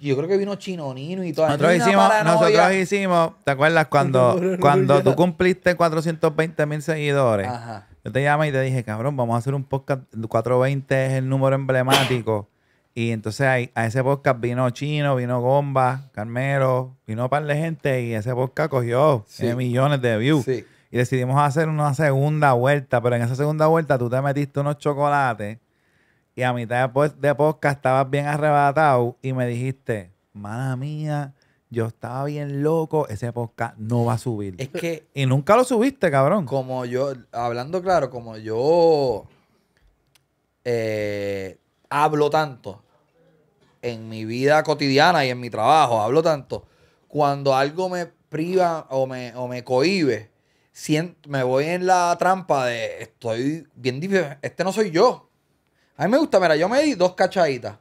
yo creo que vino Chinonino y toda Nosotros hicimos, nosotros hicimos, ¿te acuerdas cuando, [LAUGHS] cuando tú cumpliste 420 mil seguidores? Yo te llamé y te dije, cabrón, vamos a hacer un podcast. 420 es el número emblemático. Y entonces a, ese podcast vino Chino, vino Gomba, Carmelo, vino un par de gente y ese podcast cogió eh, millones de views. Y decidimos hacer una segunda vuelta, pero en esa segunda vuelta tú te metiste unos chocolates y a mitad de, podcast estabas bien arrebatado y me dijiste, madre mía, yo estaba bien loco, ese podcast no va a subir. Es que... [LAUGHS] Y nunca lo subiste, cabrón. Como yo, hablando claro, como yo... Eh, hablo tanto en mi vida cotidiana y en mi trabajo, hablo tanto, cuando algo me priva o me, o me cohibe, me voy en la trampa de estoy bien difícil, este no soy yo. A mí me gusta, mira, yo me di dos cachaditas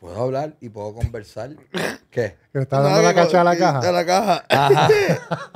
puedo hablar y puedo conversar. ¿Qué? Que está estás dando la cacha a la caja. A la caja. Ajá.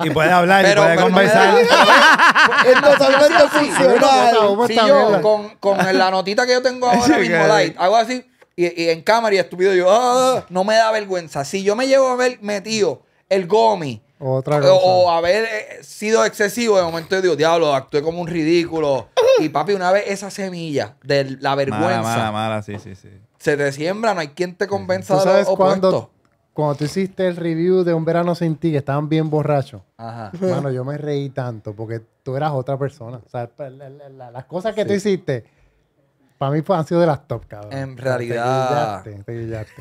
y puede hablar y puede conversar. es totalmente funcional. Si yo con, con la notita que yo tengo ahora mismo, light, hago así y, y en cámara y estúpido, yo no me da vergüenza. Si yo me llevo a ver metido el gomi. O, o haber sido excesivo, de momento yo digo, diablo, actué como un ridículo y papi, una vez esa semilla de la vergüenza. Mala, mala, mala, sí, sí, sí. Se te siembra, no hay quien te convenza de lo opuesto. Cuando, cuando tú hiciste el review de Un Verano Sin Ti, que estaban bien borrachos. Ajá. Bueno, [LAUGHS] yo me reí tanto porque tú eras otra persona. O sea, las cosas que tú hiciste para mí han sido de las top, cabrón. En realidad.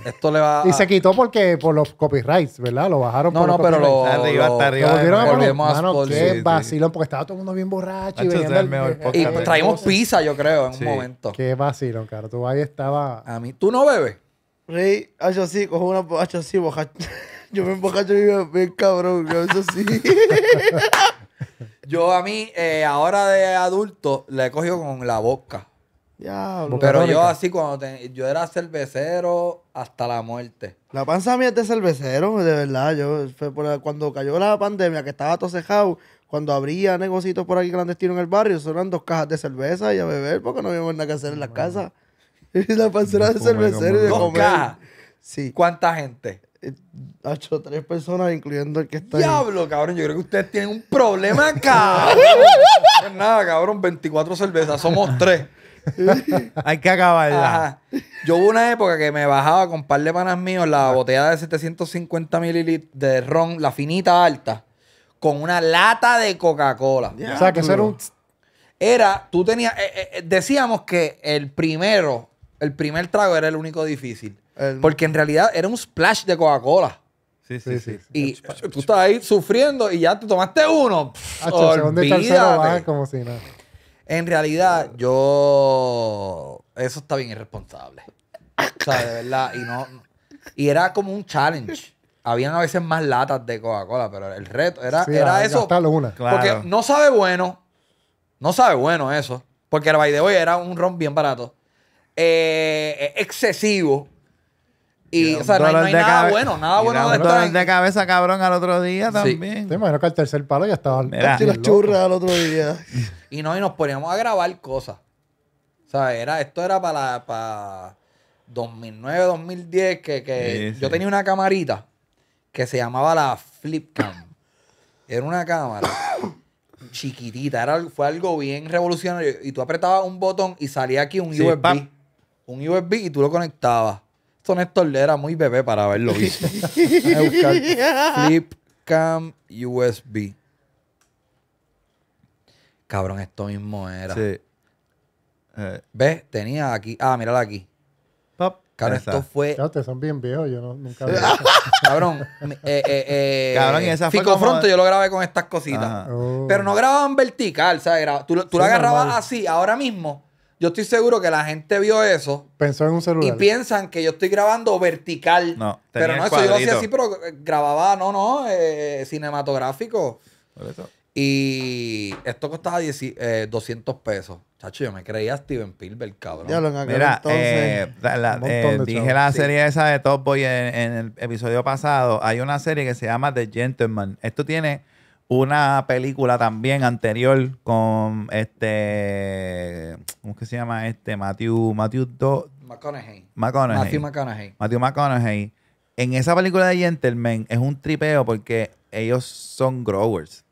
Esto le va. A... Y se quitó porque por los copyrights, ¿verdad? Lo bajaron no, por no, no, pero lo, ah, arriba, arriba. Lo, volvimos a Mano, qué sí, vacilón, porque estaba todo el mundo bien borracho. Y, el y pues, traímos pizza, yo creo, en un momento. Qué vacilón, cabrón. Tú ahí estaba. A mí. ¿Tú no bebes? Rey, hacho así, cojo una hacho así, bojacho. [LAUGHS] Yo me embocacho bien, bien cabrón, eso sí. [LAUGHS] yo a mí, eh, ahora de adulto, la he cogido con la boca. Pero yo así cuando yo era cervecero hasta la muerte. La panza mía es de cervecero, de verdad. Yo cuando cayó la pandemia, que estaba todo cuando abría negocios por aquí clandestinos en el barrio, solo eran dos cajas de cerveza y a beber, porque no había nada que hacer en la casa. [LAUGHS] Y la panza era de cervecero y de comer. Sí. ¿Cuánta gente? Eh, ha hecho tres personas, incluyendo el que está. Diablo, cabrón. Yo creo que ustedes tienen un problema, [LAUGHS] cabrón. Pues nada, cabrón. 24 cervezas, somos tres. [LAUGHS] Hay que acabarla. Yo hubo una época que me bajaba con un par de panas míos la botella de 750 mililitros de ron, la finita alta, con una lata de Coca-Cola. o sea, que eso era un... Era, tú tenías, eh, eh, eh, decíamos que el primero, el primer trago era el único difícil. Porque en realidad era un splash de Coca-Cola. Sí, sí, sí. Y tú estás ahí sufriendo y ya te tomaste uno. como si nada. En realidad, yo. Eso está bien irresponsable. O sea, de verdad. Y, era como un challenge. Habían a veces más latas de Coca-Cola, pero el reto era, era eso. Porque no sabe bueno. No sabe bueno eso. Porque el baile de hoy era un ron bien barato. Eh, eh excesivo. Y, no, hay, nada bueno, nada bueno de estar. de cabeza cabrón al otro día también. Te imagino que al tercer palo ya estaba las churras al otro día. y no, y nos poníamos a grabar cosas. O sea, era, esto era para, para 2009, 2010, que, que yo tenía una camarita que se llamaba la Flipcam. Era una cámara [COUGHS] chiquitita, era, fue algo bien revolucionario. Y tú apretabas un botón y salía aquí un USB. Un USB y tú lo conectabas. Esto Néstor era muy bebé para haberlo [LAUGHS] visto. flip cam USB. Cabrón, esto mismo era. Sí. Eh. ¿Ves? Tenía aquí. Ah, mírala aquí. Cabrón, esto fue. son bien viejos, yo nunca [LAUGHS] Cabrón, eh, eh, eh, Cabrón, y esa fue Fico fronto. yo lo grabé con estas cositas. Oh. Pero no grababan vertical, ¿sabes? tú lo- tú agarrabas así, ahora mismo, yo estoy seguro que la gente vio eso. Pensó en un celular. Y piensan que yo estoy grabando vertical. No, pero no, eso yo lo hacía así, pero eh, grababa, no, no, eh, cinematográfico. Y esto costaba 200 eh, pesos. Chacho, yo me creía Steven Spielberg, cabrón. Mira, entonces, dije la serie esa de Top Boy en, el episodio pasado. Hay una serie que se llama The Gentleman. Esto tiene una película también anterior con este. ¿Cómo es que se llama este? Matthew. Matthew McConaughey. McConaughey. Matthew McConaughey. Matthew McConaughey. En esa película de Gentlemen es un tripeo porque ellos son growers.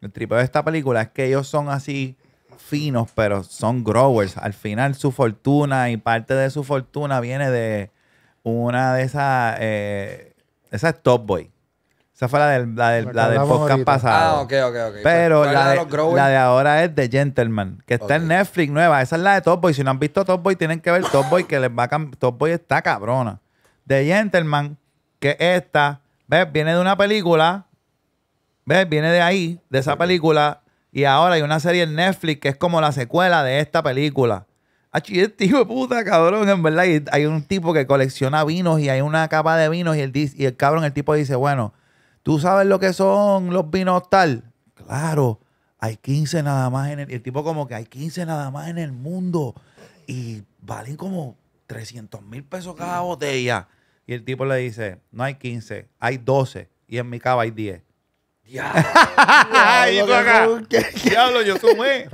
El tripeo de esta película es que ellos son así finos, pero son growers. Al final su fortuna y parte de su fortuna viene de una de esas... Eh, esa es Top Boy. Esa fue la del, podcast pasado. Ah, ok, ok, ok. Pero pues, la de, ahora es The Gentleman, que está en Netflix nueva. Esa es la de Top Boy. Si no han visto Top Boy, tienen que ver Top Boy, que les va a Top Boy está cabrona. The Gentleman, que esta, ¿ves? Viene de una película, ¿ves? Viene de ahí, de esa película. Y ahora hay una serie en Netflix que es como la secuela de esta película. Ay, ah, este hijo de puta, cabrón, en verdad. Y hay un tipo que colecciona vinos y hay una capa de vinos y el, y el cabrón, el tipo dice, bueno ¿Tú sabes lo que son los vinos tal? Claro, hay 15 nada más en el... El tipo como que hay 15 nada más en el mundo y valen como 300 mil pesos cada botella. Y el tipo le dice, no hay 15, hay 12 y en mi cava hay 10. Diablo, [LAUGHS] Diablo, yo sumé.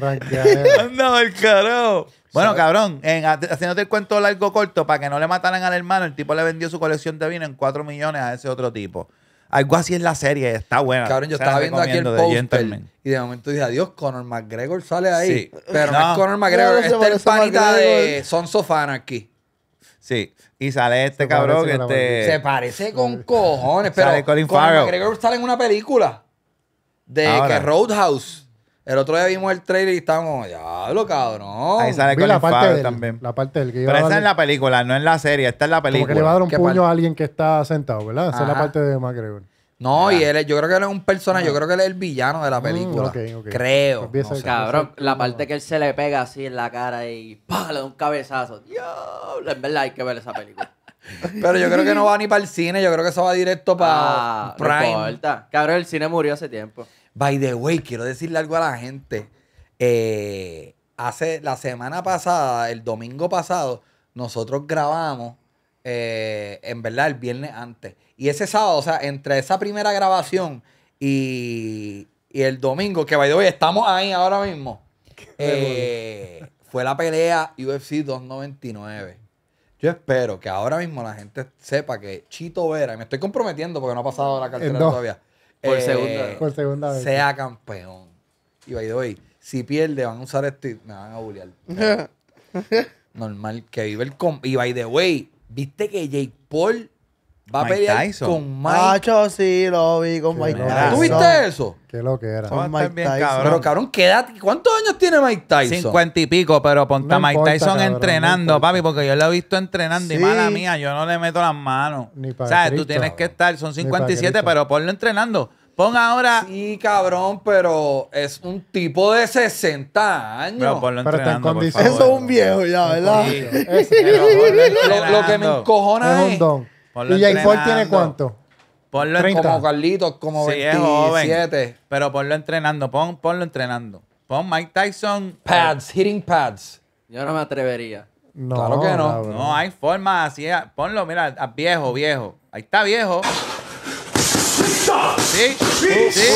Anda el carajo. Bueno, cabrón, en, haciéndote el cuento largo corto, para que no le mataran al hermano, el tipo le vendió su colección de vino en 4 millones a ese otro tipo. Algo así es la serie, está buena. Cabrón, yo estaba viendo aquí el póster y de momento dije, adiós, Conor McGregor sale ahí. Pero no. es Conor McGregor, este es el panita de Son Sofana aquí. Sí, y sale este cabrón que este... Se parece con cojones, pero Conor McGregor sale en una película de Roadhouse. El otro día vimos el trailer y estábamos, diablo, cabrón. Ahí sale con la parte también. La parte del que Pero esa es la película, no en la serie, esta es la película. Porque le va a dar un puño a alguien que está sentado, ¿verdad? Esa es la parte de McGregor. No, y él, yo creo que él es un personaje, yo creo que él es el villano de la mm, película. Creo. Pues cabrón, la parte que él se le pega así en la cara y le da un cabezazo. Dios en verdad hay que ver esa película. [LAUGHS] Pero yo creo que no va ni para el cine, yo creo que eso va directo para ah, Prime. Cabrón, el cine murió hace tiempo. By the way, quiero decirle algo a la gente. Eh, hace la semana pasada, el domingo pasado, nosotros grabamos, eh, en verdad, el viernes antes. Y ese sábado, o sea, entre esa primera grabación y, el domingo, que by the way, estamos ahí ahora mismo, eh, fue la pelea UFC 299. Yo espero que ahora mismo la gente sepa que Chito Vera, y me estoy comprometiendo porque no ha pasado la cartera todavía por, eh, segunda, por segunda vez. Sea campeón. Y by the way, si pierde, van a usar este me van a bullear. [LAUGHS] Normal, que vive el... y by the way, ¿viste que Jake Paul Va a pelear con Mike. Macho, sí, lo vi con Mike Tyson. ¿Tú viste eso? Qué lo que era. Mike Tyson. Pero cabrón, ¿qué ¿Cuántos años tiene Mike Tyson? Cincuenta y pico, pero ponte Mike Tyson entrenando, papi, porque yo lo he visto entrenando y mala mía, yo no le meto las manos. Ni para O sea, tú tienes que estar, son 57, pero ponlo entrenando. Pon ahora. Sí, cabrón, pero es un tipo de 60 años. Pero, ponlo pero está en Eso es un viejo ya, ¿verdad? lo, que me encojona es Ponlo ¿Y Jake Paul tiene cuánto? Ponlo 30. Como Carlitos, como sí, 27. pero ponlo entrenando, ponlo entrenando. Pon Mike Tyson. Pads, hitting pads. Yo no me atrevería. claro que no. No, hay forma así. Ah, ponlo, mira, ah, viejo, viejo. Ahí está viejo. Sí, sí, sí.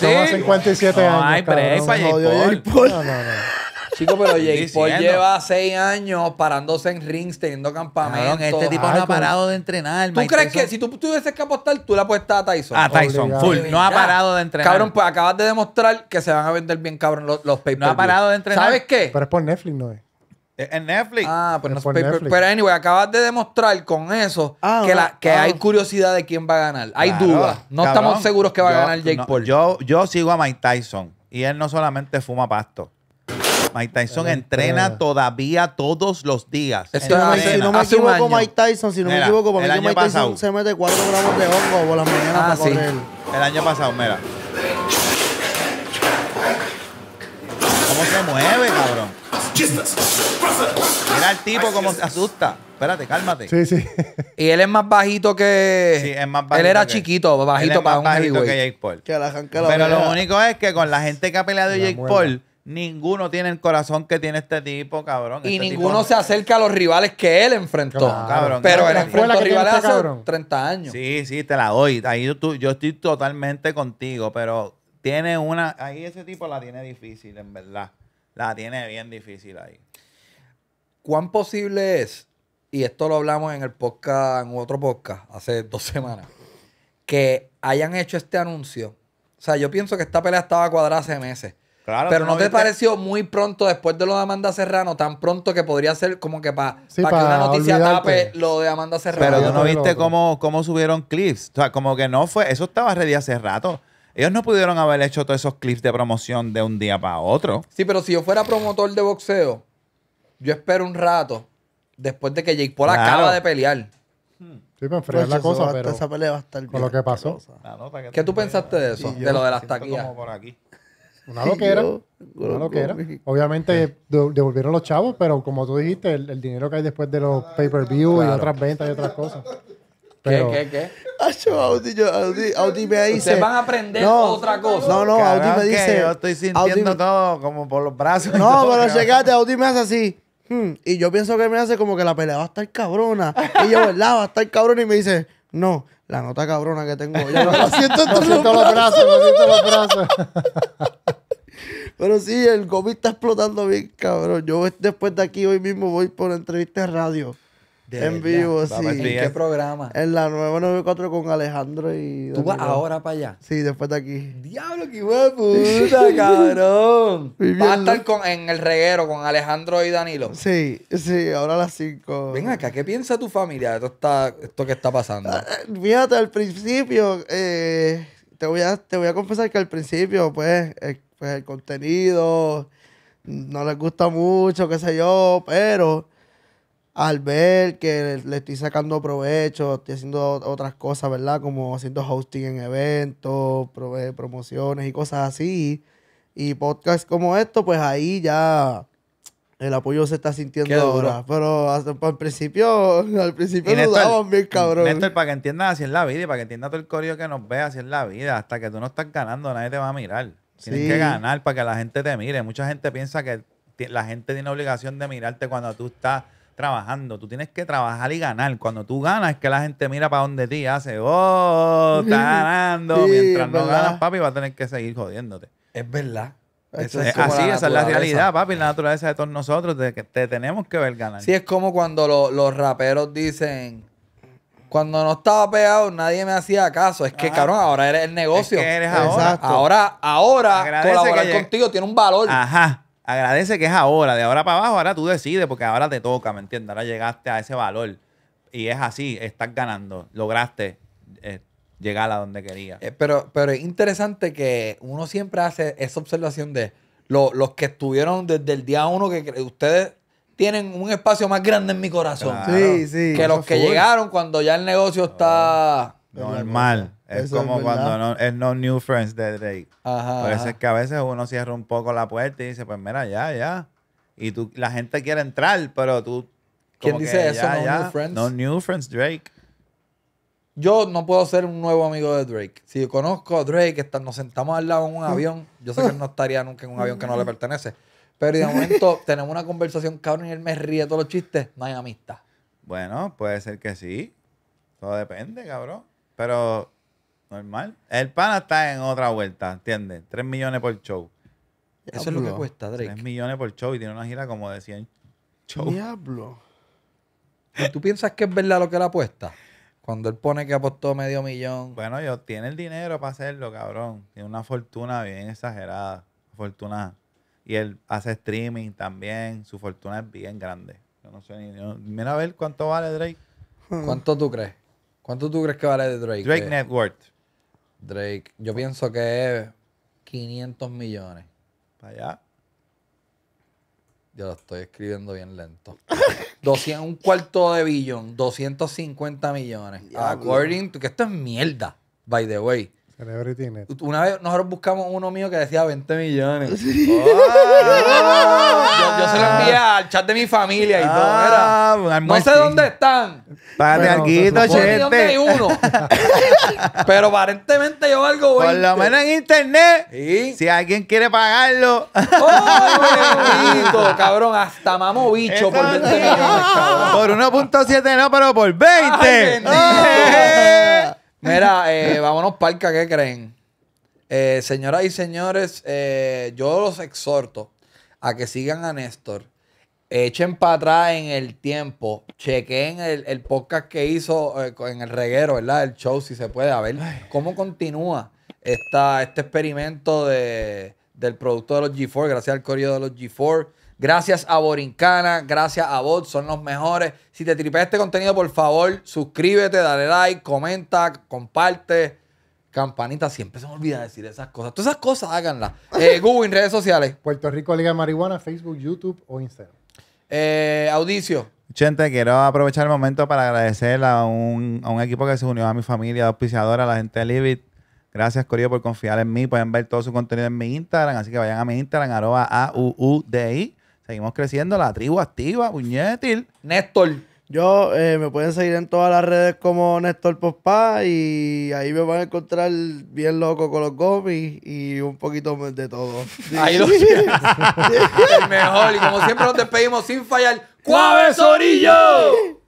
Somos 57 no, años. Ay, break para Jake Paul. No, no, no. Chico, pero Jake Paul lleva seis años parándose en rings, teniendo campamentos. este tipo no ha parado de entrenar. ¿Tú crees que si tú tuvieses que apostar, tú la apuestas a Tyson? A Tyson, full. No ha parado de entrenar. Cabrón, pues acabas de demostrar que se van a vender bien, cabrón, los, los pay No ha parado de entrenar. ¿Sabes qué? Pero es por Netflix, ¿no es? Eh, en Netflix. Ah, pues no es Por Netflix. Pero anyway, acabas de demostrar con eso ah, que, la- ah, que ah. hay curiosidad de quién va a ganar. Hay dudas. No estamos seguros que va a ganar Jake Paul. Yo, yo sigo a Mike Tyson y él no solamente fuma pasto. Mike Tyson entrena todavía todos los días. no me- si no me equivoco, Mike Tyson, si no me equivoco, para mí pasado. se mete cuatro gramos de hongo por las mañanas Ah, sí. El año pasado, mira. ¿Cómo se mueve, cabrón? Mira el tipo cómo se asusta. Espérate, cálmate. Sí, sí. Y él es más bajito que. Sí, es más bajito Él era chiquito, bajito más para un bajito que Jake Paul. Pero lo único es que con la gente que ha peleado Jake Paul, Ninguno tiene el corazón que tiene este tipo, cabrón. Y este ninguno se acerca a los rivales que él enfrentó. cabrón. Pero él enfrentó rivales este hace 30 años. Sí, sí, te la doy. Ahí yo, yo estoy totalmente contigo, pero tiene una. Ahí ese tipo la tiene difícil, en verdad. La tiene bien difícil ahí. ¿Cuán posible es? Y esto lo hablamos en el podcast, en otro podcast, hace dos semanas, que hayan hecho este anuncio. O sea, yo pienso que esta pelea estaba cuadrada hace meses pero ¿no, te pareció muy pronto después de lo de Amanda Serrano, tan pronto que podría ser como que para que una noticia tape lo de Amanda Serrano? Pero tú no viste cómo, cómo subieron clips. O sea, como que no fue, eso estaba ready hace rato. Ellos no pudieron haber hecho todos esos clips de promoción de un día para otro. Sí, pero si yo fuera promotor de boxeo, yo espero un rato después de que Jake Paul acaba de pelear. Sí, me enfriar pues la cosa, pero esa pelea va a estar con lo que pasó. Ah, ¿Qué tú pensaste de eso? de lo de las taquillas. por aquí. Una loquera. una loquera. Obviamente devolvieron los chavos, pero como tú dijiste, el, dinero que hay después de los pay-per-view y otras ventas y otras cosas. ¿Qué, qué, qué? Acho, Audi, yo, Audi, me dice... Se van a aprender otra cosa. No, no, Audi me dice... Yo estoy sintiendo todo como por los brazos. No, pero llegaste, Audi me hace así. Hmm", y yo pienso que me hace como que la pelea va a estar cabrona. y yo, ¿verdad? Va a estar cabrona. Y me dice, no la nota cabrona que tengo. [LAUGHS] Yo lo, siento lo los brazos, lo siento Pero sí, el COVID está explotando bien, cabrón. Yo después de aquí hoy mismo voy por entrevistas de radio en vivo, sí. ¿En qué programa? En la 994 con Alejandro y. ¿Tú vas ahora para allá? Sí, después de aquí. Diablo, qué huevo! puta, [LAUGHS] cabrón. Vas a estar en el reguero con Alejandro y Danilo. Sí, sí, ahora a las 5. Ven acá, ¿qué piensa tu familia de esto, esto que está pasando? Ah, ah, fíjate, al principio, eh, te, voy a, te voy a confesar que al principio, pues, eh, pues, el contenido no les gusta mucho, qué sé yo, pero al ver que le estoy sacando provecho, estoy haciendo otras cosas, ¿verdad? Como haciendo hosting en eventos, eh, promociones y cosas así. Y podcasts como esto, pues ahí ya el apoyo se está sintiendo ahora. Pero pues, al principio, [LAUGHS] al principio dudaban bien, cabrón. Néstor, para que entiendas así en la vida y para que entiendas todo el corio que nos ve así es la vida. Hasta que tú no estás ganando, nadie te va a mirar. Tienes que ganar para que la gente te mire. Mucha gente piensa que la gente tiene obligación de mirarte cuando tú estás trabajando. Tú tienes que trabajar y ganar. Cuando tú ganas es que la gente mira para donde ti hace, oh, está [LAUGHS] ganando. Mientras no ganas, papi, va a tener que seguir jodiéndote. Es verdad. Eso es, así, esa es la realidad, papi, la naturaleza de todos nosotros, de que te tenemos que ver ganar. Sí, es como cuando los raperos dicen, cuando no estaba pegado, nadie me hacía caso. Es que, cabrón, ahora eres el negocio. Es ahora. Ahora, colaborar contigo tiene un valor. Ajá agradece que es ahora, de ahora para abajo, ahora tú decides porque ahora te toca, ¿me entiendes? Ahora llegaste a ese valor y es así, estás ganando, lograste eh, llegar a donde querías. Eh, pero, pero es interesante que uno siempre hace esa observación de los que estuvieron desde el día uno, que ustedes tienen un espacio más grande en mi corazón. Sí, sí. Que los que llegaron cuando ya el negocio está... Normal. Es como cuando no, es No New Friends de Drake. Ajá, Por eso que a veces uno cierra un poco la puerta y dice, pues mira, ya, ya. Y tú, la gente quiere entrar, pero tú... ¿Quién dice eso? no New Friends. No New Friends, Drake. Yo no puedo ser un nuevo amigo de Drake. Si conozco a Drake, nos sentamos al lado en un avión. Yo sé que él no estaría nunca en un avión que no le pertenece. Pero de momento [LAUGHS] tenemos una conversación, cabrón, y él me ríe todos los chistes. No hay amistad. Bueno, puede ser que sí. Todo depende, cabrón. Pero normal. El pana está en otra vuelta, ¿entiendes? 3 millones por show. Eso es lo que cuesta, Drake. 3 millones por show y tiene una gira como de 100 Diablo. ¿Y pues, ¿Tú piensas que es verdad lo que él apuesta? Cuando él pone que apostó medio millón. Bueno, yo tiene el dinero para hacerlo, cabrón. Tiene una fortuna bien exagerada. Fortuna. Y él hace streaming también. Su fortuna es bien grande. Yo no sé ni. mira a ver cuánto vale Drake. ¿Cuánto tú crees? ¿Cuánto tú crees que vale de Drake? Drake Network. Drake, yo pienso que es 500 millones. Para allá. Yo lo estoy escribiendo bien lento. [LAUGHS] un cuarto de billón, 250 millones. According que esto es mierda, by the way. Una vez nosotros buscamos uno mío que decía 20 millones. [LAUGHS] Oh, yo, se lo envié ah. al chat de mi familia y todo. Era, ah, no sé dónde están. Párate aquí, gente. uno. [LAUGHS] Pero aparentemente yo algo 20. Por lo menos en internet. Si alguien quiere pagarlo. ¡Oh, [LAUGHS] cabrón! Hasta mamo bicho por 20 millones, cabrón. Por 1.7 no, pero por 20. Ay, Mira, eh, vámonos palca, ¿qué creen? Eh, señoras y señores, eh, yo los exhorto a que sigan a Néstor. Echen para atrás en el tiempo. Chequen el, podcast que hizo en el reguero, ¿verdad? El show, si se puede. A ver cómo continúa esta, este experimento del producto de los G4, gracias al corrido de los G4. Gracias a Borincana, gracias a Bot, son los mejores. Si te tripea este contenido, por favor, suscríbete, dale like, comenta, comparte. Campanita, siempre se me olvida decir esas cosas. Todas esas cosas háganlas. Eh, [LAUGHS] Google en redes sociales. Puerto Rico Liga de Marihuana, Facebook, YouTube o Instagram. Eh, audicio. Gente, quiero aprovechar el momento para agradecer a un, equipo que se unió a mi familia, auspiciadora, a la gente de Libit. Gracias, Corio, por confiar en mí. Pueden ver todo su contenido en mi Instagram, así que vayan a mi Instagram, arroba i Seguimos creciendo, la tribu activa, puñetil. Néstor. Yo eh, me pueden seguir en todas las redes como Néstor Pospa y ahí me van a encontrar bien loco con los gomis y un poquito de todo. [LAUGHS] Ahí lo tienes. [LAUGHS] mejor. Y como siempre nos despedimos sin fallar. ¡Cuave Sorillo!